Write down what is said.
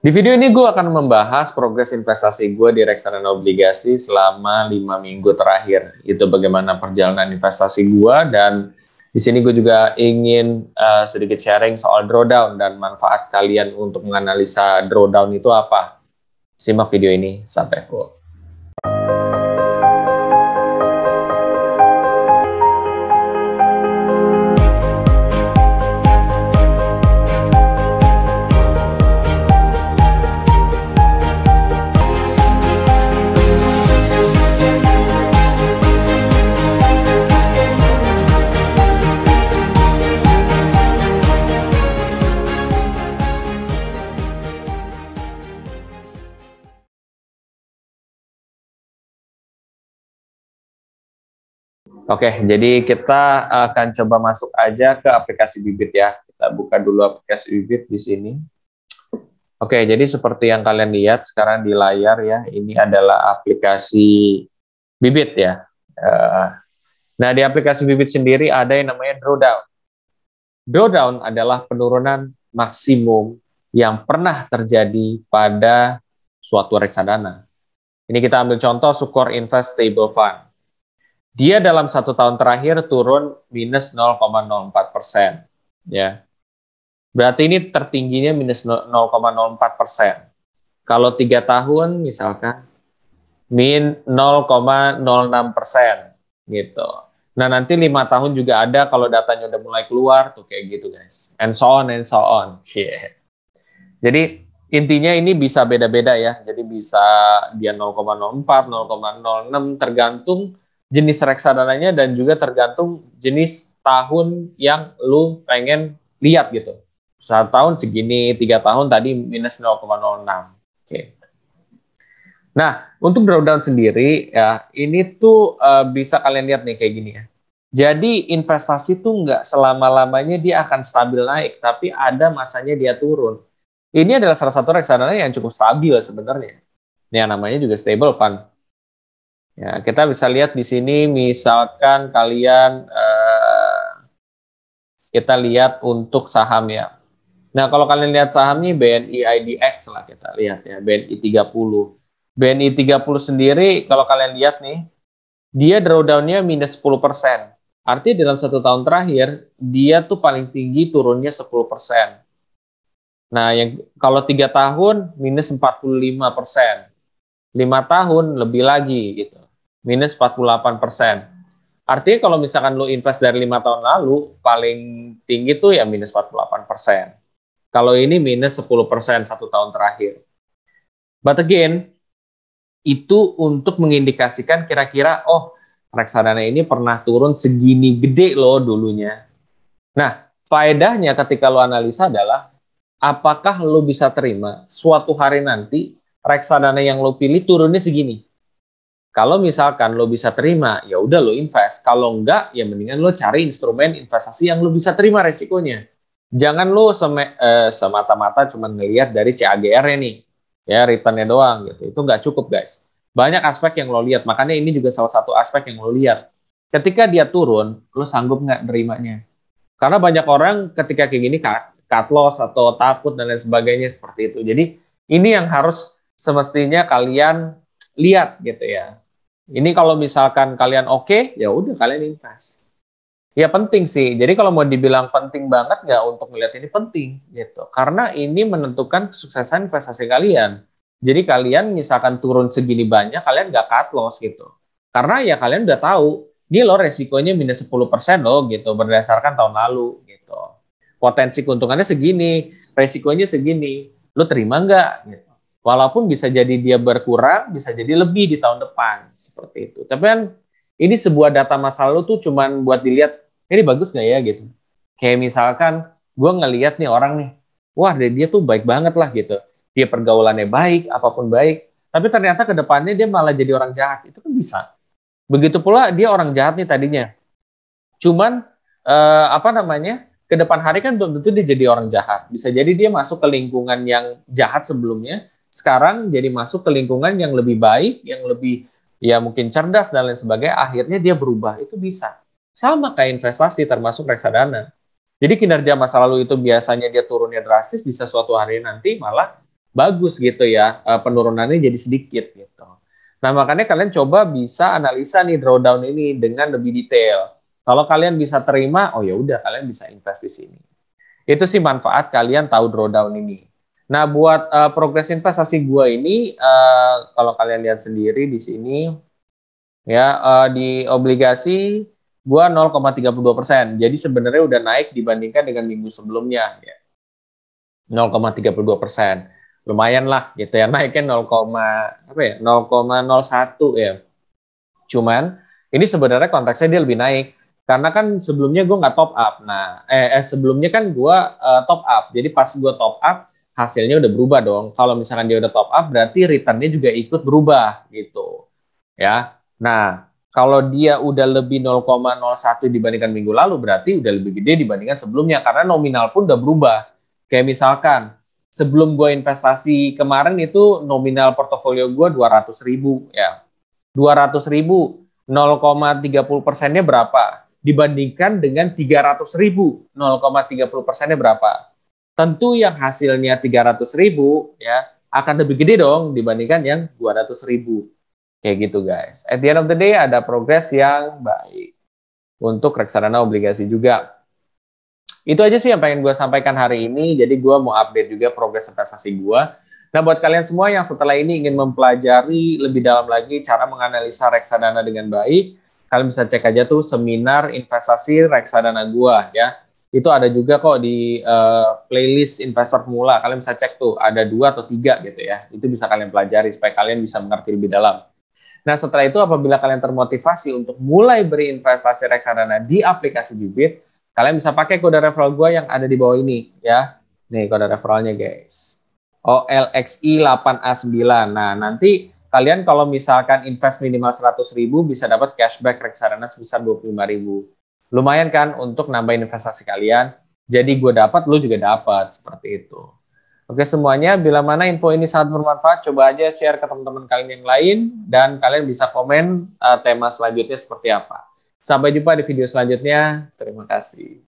Di video ini gue akan membahas progres investasi gue di reksadana obligasi selama lima minggu terakhir. Itu bagaimana perjalanan investasi gue dan di sini gue juga ingin uh, sedikit sharing soal drawdown dan manfaat kalian untuk menganalisa drawdown itu apa. Simak video ini sampai full. Oke, jadi kita akan coba masuk aja ke aplikasi Bibit ya. Kita buka dulu aplikasi Bibit di sini. Oke, jadi seperti yang kalian lihat sekarang di layar ya, ini adalah aplikasi Bibit ya. Eh, nah, di aplikasi Bibit sendiri ada yang namanya drawdown. Drawdown adalah penurunan maksimum yang pernah terjadi pada suatu reksadana. Ini kita ambil contoh Sukor Invest Stable Fund dia dalam satu tahun terakhir turun minus 0,04 persen. Ya. Berarti ini tertingginya minus 0,04 persen. Kalau tiga tahun misalkan min 0,06 persen gitu. Nah nanti lima tahun juga ada kalau datanya udah mulai keluar tuh kayak gitu guys. And so on and so on. Yeah. Jadi intinya ini bisa beda-beda ya. Jadi bisa dia 0,04, 0,06 tergantung jenis reksadananya dan juga tergantung jenis tahun yang lu pengen lihat gitu. Satu tahun segini, tiga tahun tadi minus 0,06. Oke. Okay. Nah, untuk drawdown sendiri ya ini tuh uh, bisa kalian lihat nih kayak gini ya. Jadi investasi tuh nggak selama-lamanya dia akan stabil naik, tapi ada masanya dia turun. Ini adalah salah satu reksadana yang cukup stabil sebenarnya. Ini yang namanya juga stable fund. Ya, kita bisa lihat di sini misalkan kalian eh, kita lihat untuk saham ya. Nah, kalau kalian lihat sahamnya BNI IDX lah kita lihat ya, BNI 30. BNI 30 sendiri kalau kalian lihat nih, dia drawdownnya minus 10%. Artinya dalam satu tahun terakhir, dia tuh paling tinggi turunnya 10%. Nah, yang kalau tiga tahun minus 45 persen lima tahun lebih lagi gitu minus 48 persen artinya kalau misalkan lo invest dari lima tahun lalu paling tinggi tuh ya minus 48 persen kalau ini minus 10 persen satu tahun terakhir but again itu untuk mengindikasikan kira-kira oh reksadana ini pernah turun segini gede loh dulunya nah faedahnya ketika lo analisa adalah apakah lo bisa terima suatu hari nanti reksadana yang lo pilih turunnya segini. Kalau misalkan lo bisa terima, ya udah lo invest. Kalau enggak, ya mendingan lo cari instrumen investasi yang lo bisa terima resikonya. Jangan lo eh, semata-mata cuma ngelihat dari CAGR-nya nih, ya returnnya doang gitu. Itu nggak cukup guys. Banyak aspek yang lo lihat. Makanya ini juga salah satu aspek yang lo lihat. Ketika dia turun, lo sanggup nggak nerimanya? Karena banyak orang ketika kayak gini cut loss atau takut dan lain sebagainya seperti itu. Jadi ini yang harus semestinya kalian lihat gitu ya. Ini kalau misalkan kalian oke, okay, ya udah kalian invest. Ya penting sih. Jadi kalau mau dibilang penting banget nggak untuk melihat ini penting gitu. Karena ini menentukan kesuksesan investasi kalian. Jadi kalian misalkan turun segini banyak, kalian nggak cut loss gitu. Karena ya kalian udah tahu, ini loh resikonya minus 10% loh gitu berdasarkan tahun lalu gitu. Potensi keuntungannya segini, resikonya segini. Lo terima nggak gitu. Walaupun bisa jadi dia berkurang, bisa jadi lebih di tahun depan seperti itu. Tapi kan ini sebuah data masa lalu tuh cuman buat dilihat ini bagus nggak ya gitu. Kayak misalkan gue ngeliat nih orang nih, wah dia tuh baik banget lah gitu. Dia pergaulannya baik, apapun baik. Tapi ternyata kedepannya dia malah jadi orang jahat. Itu kan bisa. Begitu pula dia orang jahat nih tadinya. Cuman eh, apa namanya? Ke depan hari kan belum tentu dia jadi orang jahat. Bisa jadi dia masuk ke lingkungan yang jahat sebelumnya sekarang jadi masuk ke lingkungan yang lebih baik, yang lebih ya mungkin cerdas dan lain sebagainya, akhirnya dia berubah. Itu bisa. Sama kayak investasi termasuk reksadana. Jadi kinerja masa lalu itu biasanya dia turunnya drastis, bisa suatu hari nanti malah bagus gitu ya, eh, penurunannya jadi sedikit gitu. Nah makanya kalian coba bisa analisa nih drawdown ini dengan lebih detail. Kalau kalian bisa terima, oh ya udah kalian bisa invest di sini. Itu sih manfaat kalian tahu drawdown ini. Nah, buat uh, progres investasi gua ini uh, kalau kalian lihat sendiri di sini ya uh, di obligasi gua 0,32%. Jadi sebenarnya udah naik dibandingkan dengan minggu sebelumnya ya. 0,32%. Lumayan lah gitu ya naiknya 0, apa ya? 0,01 ya. Cuman ini sebenarnya konteksnya dia lebih naik karena kan sebelumnya gue nggak top up. Nah, eh, eh sebelumnya kan gue uh, top up. Jadi pas gue top up hasilnya udah berubah dong. Kalau misalkan dia udah top up, berarti returnnya juga ikut berubah gitu. Ya. Nah, kalau dia udah lebih 0,01 dibandingkan minggu lalu, berarti udah lebih gede dibandingkan sebelumnya karena nominal pun udah berubah. Kayak misalkan sebelum gue investasi kemarin itu nominal portofolio gue 200 ribu ya. 200 ribu 0,30 persennya berapa? Dibandingkan dengan 300 ribu 0,30 persennya berapa? tentu yang hasilnya 300 ribu ya akan lebih gede dong dibandingkan yang 200 ribu. Kayak gitu guys. At the end of the day ada progres yang baik untuk reksadana obligasi juga. Itu aja sih yang pengen gue sampaikan hari ini. Jadi gue mau update juga progres investasi gue. Nah buat kalian semua yang setelah ini ingin mempelajari lebih dalam lagi cara menganalisa reksadana dengan baik, kalian bisa cek aja tuh seminar investasi reksadana gue ya itu ada juga kok di uh, playlist investor pemula kalian bisa cek tuh ada dua atau tiga gitu ya itu bisa kalian pelajari supaya kalian bisa mengerti lebih dalam nah setelah itu apabila kalian termotivasi untuk mulai berinvestasi reksadana di aplikasi bibit kalian bisa pakai kode referral gue yang ada di bawah ini ya nih kode referralnya guys OLXI 8A9 nah nanti kalian kalau misalkan invest minimal 100 ribu bisa dapat cashback reksadana sebesar 25 ribu Lumayan kan untuk nambah investasi kalian. Jadi gue dapat, lu juga dapat seperti itu. Oke semuanya, bila mana info ini sangat bermanfaat, coba aja share ke teman-teman kalian yang lain dan kalian bisa komen uh, tema selanjutnya seperti apa. Sampai jumpa di video selanjutnya. Terima kasih.